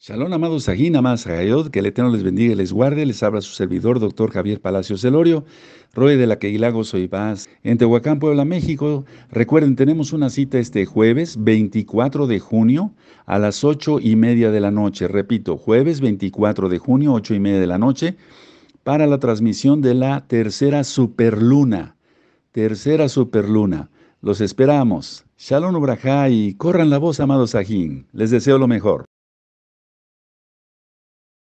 Shalom, amados más amados rayod que el Eterno les bendiga y les guarde. Les habla su servidor, doctor Javier Palacios Elorio, Roy de la Queilago Soy Paz, en Tehuacán, Puebla, México. Recuerden, tenemos una cita este jueves 24 de junio a las 8 y media de la noche. Repito, jueves 24 de junio, 8 y media de la noche, para la transmisión de la tercera superluna. Tercera superluna. Los esperamos. Shalom Ubrajá y corran la voz, amados Sajín. Les deseo lo mejor.